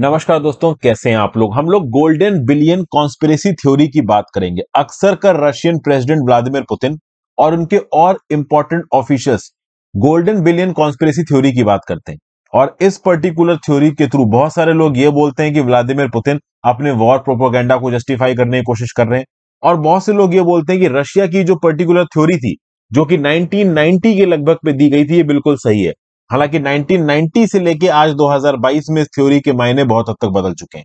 नमस्कार दोस्तों कैसे हैं आप लोग हम लोग गोल्डन बिलियन कॉन्स्पिरेसी थ्योरी की बात करेंगे अक्सर कर रशियन प्रेसिडेंट व्लादिमीर पुतिन और उनके और important officials golden billion conspiracy theory की बात करते हैं और इस पर्टिकुलर थ्योरी के थ्रू बहुत सारे लोग ये बोलते हैं कि व्लादिमीर पुतिन अपने वॉर प्रोपोगेंडा को जस्टिफाई करने की कोशिश कर रहे हैं और बहुत से लोग ये बोलते हैं कि रशिया की जो पर्टिकुलर थ्योरी थी जो कि 1990 के लगभग पे दी गई थी ये बिल्कुल सही है हालांकि 1990 से लेके आज 2022 में इस थ्योरी के मायने बहुत हद तक बदल चुके हैं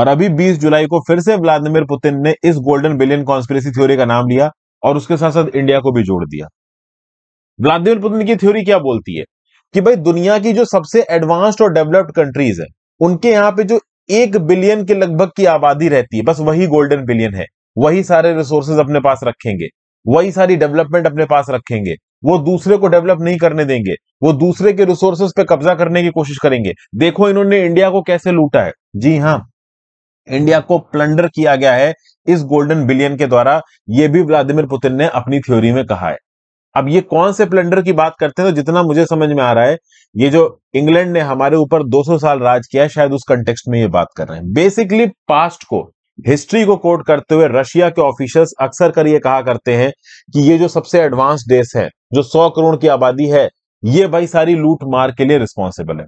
और अभी 20 जुलाई को फिर से व्लादिमिर पुतिन ने इस गोल्डन बिलियन कॉन्स्पिरेसी थ्योरी का नाम लिया और उसके साथ साथ इंडिया को भी जोड़ दिया व्लादिमिर पुतिन की थ्योरी क्या बोलती है कि भाई दुनिया की जो सबसे एडवांस्ड और डेवलप्ड कंट्रीज है उनके यहाँ पे जो एक बिलियन के लगभग की आबादी रहती है बस वही गोल्डन बिलियन है वही सारे रिसोर्सेज अपने पास रखेंगे वही सारी डेवलपमेंट अपने पास रखेंगे वो दूसरे को डेवलप नहीं करने देंगे वो दूसरे के रिसोर्सेस पे कब्जा करने की कोशिश करेंगे देखो इन्होंने इंडिया को कैसे लूटा है जी हाँ इंडिया को प्लंडर किया गया है इस गोल्डन बिलियन के द्वारा यह भी व्लादिमिर पुतिन ने अपनी थ्योरी में कहा है अब ये कौन से प्लंडर की बात करते हैं तो जितना मुझे समझ में आ रहा है ये जो इंग्लैंड ने हमारे ऊपर 200 साल राज किया शायद उस कंटेक्स्ट में ये बात कर रहे हैं बेसिकली पास्ट को हिस्ट्री को कोट करते हुए रशिया के ऑफिशियल्स अक्सर कर ये कहा करते हैं कि ये जो सबसे एडवांस देश है जो सौ करोड़ की आबादी है ये भाई सारी लूट मार के लिए रिस्पॉन्सिबल है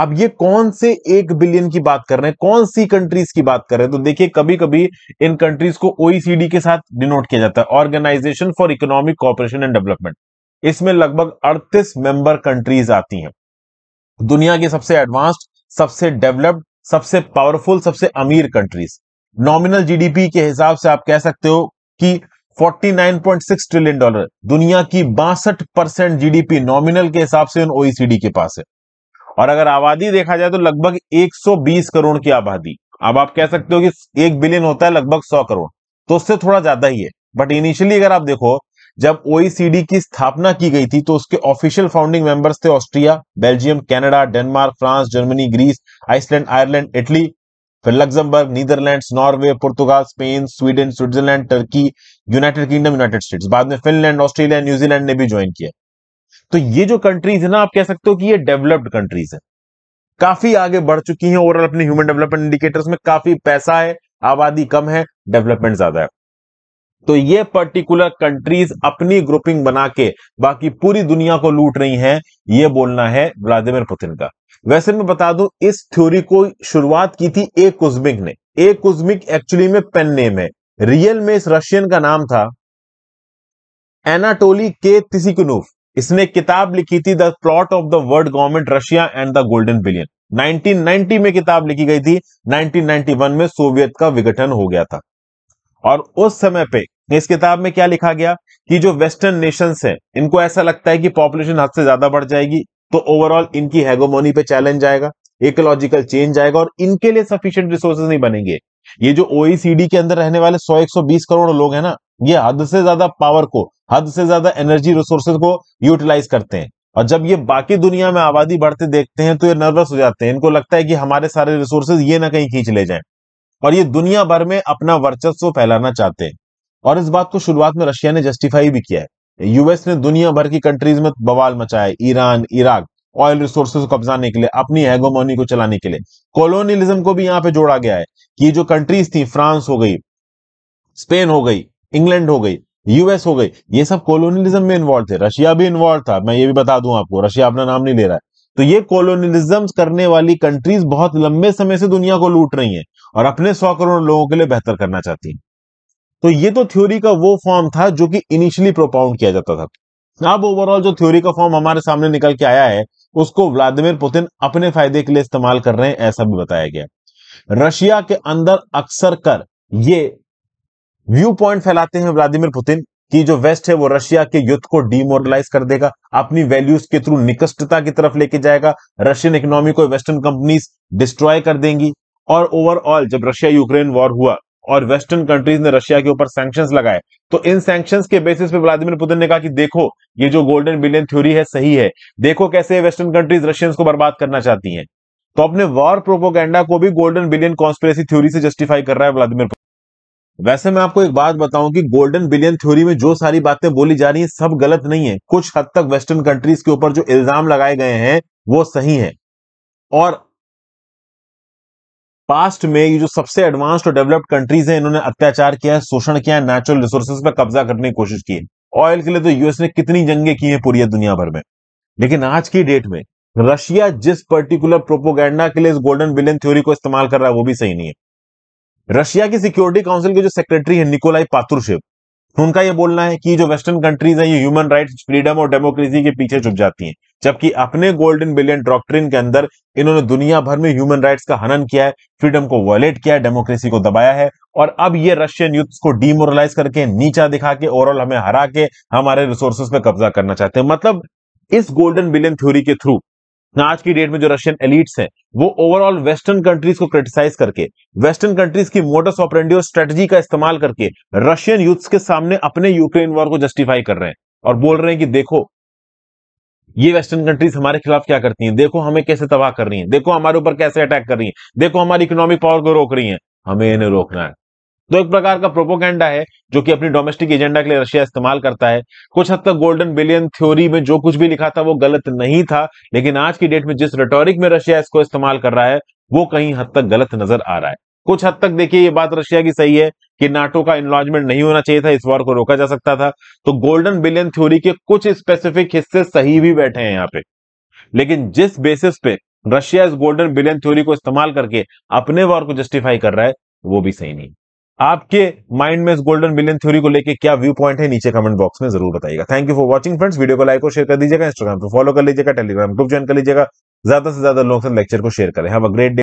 अब ये कौन से एक बिलियन की बात कर रहे हैं कौन सी कंट्रीज की बात कर रहे हैं तो देखिए कभी कभी इन कंट्रीज को ओईसीडी के साथ डिनोट किया जाता है organisation for economic cooperation and development इसमें लगभग 38 मेंबर कंट्रीज आती हैं दुनिया की सबसे एडवांस्ड सबसे डेवलप्ड सबसे पावरफुल सबसे अमीर कंट्रीज नॉमिनल जीडीपी के हिसाब से आप कह सकते हो कि 49.6 ट्रिलियन डॉलर दुनिया की बासठ परसेंट जीडीपी नॉमिनल के हिसाब से ओईसीडी e के पास है और अगर आबादी देखा जाए तो लगभग 120 करोड़ की आबादी अब आप कह सकते हो कि एक बिलियन होता है लगभग 100 करोड़ तो उससे थोड़ा ज्यादा ही है बट इनिशियली अगर आप देखो जब ओईसीडी e की स्थापना की गई थी तो उसके ऑफिशियल फाउंडिंग मेंबर्स थे Austria Belgium Canada Denmark France Germany Greece Iceland Ireland Italy फिर Luxembourg Netherlands Norway Portugal Spain Sweden Switzerland Turkey United Kingdom United States बाद में फिनलैंड ऑस्ट्रेलिया न्यूजीलैंड ने भी ज्वाइन किया तो ये जो कंट्रीज है ना आप कह सकते हो कि ये डेवलप्ड कंट्रीज है काफी आगे बढ़ चुकी हैं ओवरऑल अपने ह्यूमन डेवलपमेंट इंडिकेटर्स में काफी पैसा है आबादी कम है डेवलपमेंट ज्यादा है तो ये पर्टिकुलर कंट्रीज अपनी ग्रुपिंग बना के बाकी पूरी दुनिया को लूट रही हैं ये बोलना है व्लादिमिर पुतिन का वैसे मैं बता दूं इस थ्योरी को शुरुआत की थी ए कुजमिक ने ए कुजमिक एक्चुअली में पेन नेम है रियल में इस रशियन का नाम था एनाटोली के तिसिकुनूफ इसने किताब लिखी थी the plot of the world government Russia and the golden billion 1990 में किताब लिखी गई थी 1991 में सोवियत का विघटन हो गया था और उस समय पे इस किताब में क्या लिखा गया कि जो वेस्टर्न नेशंस हैं इनको ऐसा लगता है कि पॉपुलेशन हद से ज्यादा बढ़ जाएगी तो ओवरऑल इनकी हेगोमोनी पे चैलेंज आएगा इकोलॉजिकल चेंज आएगा और इनके लिए सफिशियंट रिसोर्सेज नहीं बनेंगे ये जो ओईसीडी के अंदर रहने वाले 100 120 करोड़ लोग हैं ना ये हद से ज्यादा पावर को हद से ज्यादा एनर्जी रिसोर्सेज को यूटिलाइज करते हैं और जब ये बाकी दुनिया में आबादी बढ़ते देखते हैं तो ये नर्वस हो जाते हैं इनको लगता है कि हमारे सारे रिसोर्सेज ये ना कहीं खींच ले जाए और ये दुनिया भर में अपना वर्चस्व फैलाना चाहते हैं और इस बात को शुरुआत में रशिया ने जस्टिफाई भी किया है यूएस ने दुनिया भर की कंट्रीज में बवाल मचाया ईरान इराक ऑयल रिसोर्सेज को कब्जाने के लिए अपनी हैगोमोनी को चलाने के लिए कॉलोनियलिज्म को भी यहाँ पे जोड़ा गया है कि जो कंट्रीज थी फ्रांस हो गई स्पेन हो गई इंग्लैंड हो गई यूएस हो गई ये सब कॉलोनियलिज्म में इन्वॉल्व थे रशिया भी इन्वॉल्व था मैं ये भी बता दूं आपको रशिया अपना नाम नहीं ले रहा है तो ये कॉलोनियलिज्म करने वाली कंट्रीज बहुत लंबे समय से दुनिया को लूट रही है और अपने सौ करोड़ लोगों के लिए बेहतर करना चाहती है तो ये तो थ्योरी का वो फॉर्म था जो कि इनिशियली प्रोपाउंड किया जाता था अब ओवरऑल जो थ्योरी का फॉर्म हमारे सामने निकल के आया है उसको व्लादिमिर पुतिन अपने फायदे के लिए इस्तेमाल कर रहे हैं ऐसा भी बताया गया रशिया के अंदर अक्सर कर ये व्यू पॉइंट फैलाते हैं व्लादिमिर पुतिन कि जो वेस्ट है वो रशिया के युद्ध को डिमोरलाइज कर देगा अपनी वैल्यूज के थ्रू निकष्टता की तरफ लेके जाएगा रशियन इकोनॉमी को वेस्टर्न कंपनीज डिस्ट्रॉय कर देंगी और ओवरऑल जब रशिया यूक्रेन वॉर हुआ और वेस्टर्न कंट्रीज ने रशिया के ऊपर सैंक्शंस लगाए तो इन सैंक्शंस के बेसिस पे व्लादिमीर पुतिन ने कहा कि देखो ये जो गोल्डन बिलियन थ्योरी है सही है देखो कैसे वेस्टर्न कंट्रीज रशियंस को बर्बाद करना चाहती हैं तो अपने वॉर प्रोपोगेंडा को भी गोल्डन बिलियन कॉन्स्पेरेसी थ्योरी से जस्टिफाई कर रहा है व्लादिमीर वैसे मैं आपको एक बात बताऊं कि गोल्डन बिलियन थ्योरी में जो सारी बातें बोली जा रही हैं सब गलत नहीं है कुछ हद तक वेस्टर्न कंट्रीज के ऊपर जो इल्जाम लगाए गए हैं वो सही है और पास्ट में ये जो सबसे एडवांस्ड और डेवलप्ड कंट्रीज हैं इन्होंने अत्याचार किया है शोषण किया है नेचुरल रिसोर्सेज पर कब्जा करने की कोशिश की है ऑयल के लिए तो यूएस ने कितनी जंगे की है पूरी दुनिया भर में लेकिन आज की डेट में रशिया जिस पर्टिकुलर प्रोपोगेंडा के लिए इस गोल्डन विलियन थ्योरी को इस्तेमाल कर रहा है वो भी सही नहीं है रशिया की सिक्योरिटी काउंसिल के जो सेक्रेटरी है निकोलाई पात्रुशेव उनका यह बोलना है कि जो वेस्टर्न कंट्रीज है ये ह्यूमन राइट्स फ्रीडम और डेमोक्रेसी के पीछे छुप जाती हैं जबकि अपने गोल्डन बिलियन डॉक्ट्रिन के अंदर इन्होंने दुनिया भर में ह्यूमन राइट्स का हनन किया है फ्रीडम को वायलेट किया है डेमोक्रेसी को दबाया है और अब ये रशियन यूथ को डिमोरलाइज करके नीचा दिखा के ओवरऑल हमें हरा के हमारे रिसोर्सेस पे कब्जा करना चाहते हैं मतलब इस गोल्डन बिलियन थ्योरी के थ्रू आज की डेट में जो रशियन एलिट्स हैं वो ओवरऑल वेस्टर्न कंट्रीज को क्रिटिसाइज करके वेस्टर्न कंट्रीज की मोटर्स ऑपरेंडी और स्ट्रेटजी का इस्तेमाल करके रशियन यूथ्स के सामने अपने यूक्रेन वॉर को जस्टिफाई कर रहे हैं और बोल रहे हैं कि देखो ये वेस्टर्न कंट्रीज हमारे खिलाफ क्या करती हैं देखो हमें कैसे तबाह कर रही हैं देखो हमारे ऊपर कैसे अटैक कर रही हैं देखो हमारी इकोनॉमिक पावर को रोक रही हैं हमें इन्हें रोकना है तो एक प्रकार का प्रोपोकेंडा है जो कि अपनी डोमेस्टिक एजेंडा के लिए रशिया इस्तेमाल करता है कुछ हद तक गोल्डन बिलियन थ्योरी में जो कुछ भी लिखा था वो गलत नहीं था लेकिन आज की डेट में जिस रेटोरिक में रशिया इसको इस्तेमाल कर रहा है वो कहीं हद तक गलत नजर आ रहा है कुछ हद तक देखिए ये बात रशिया की सही है कि नाटो का इन्लॉजमेंट नहीं होना चाहिए था इस वॉर को रोका जा सकता था तो गोल्डन बिलियन थ्योरी के कुछ स्पेसिफिक हिस्से सही भी बैठे हैं यहाँ पे लेकिन जिस बेसिस पे रशिया इस गोल्डन बिलियन थ्योरी को इस्तेमाल करके अपने वॉर को जस्टिफाई कर रहा है वो भी सही नहीं आपके माइंड में इस गोल्डन बिलियन थ्योरी को लेकर क्या व्यू पॉइंट है नीचे कमेंट बॉक्स में जरूर बताइएगा thank you for watching friends video को लाइक और शेयर कर दीजिएगा इंस्टाग्राम पर फॉलो कर लीजिएगा टेलीग्राम ग्रुप ज्वाइन कर लीजिएगा ज्यादा से ज्यादा लोग लेक्चर को शेयर करें हैव अ ग्रेट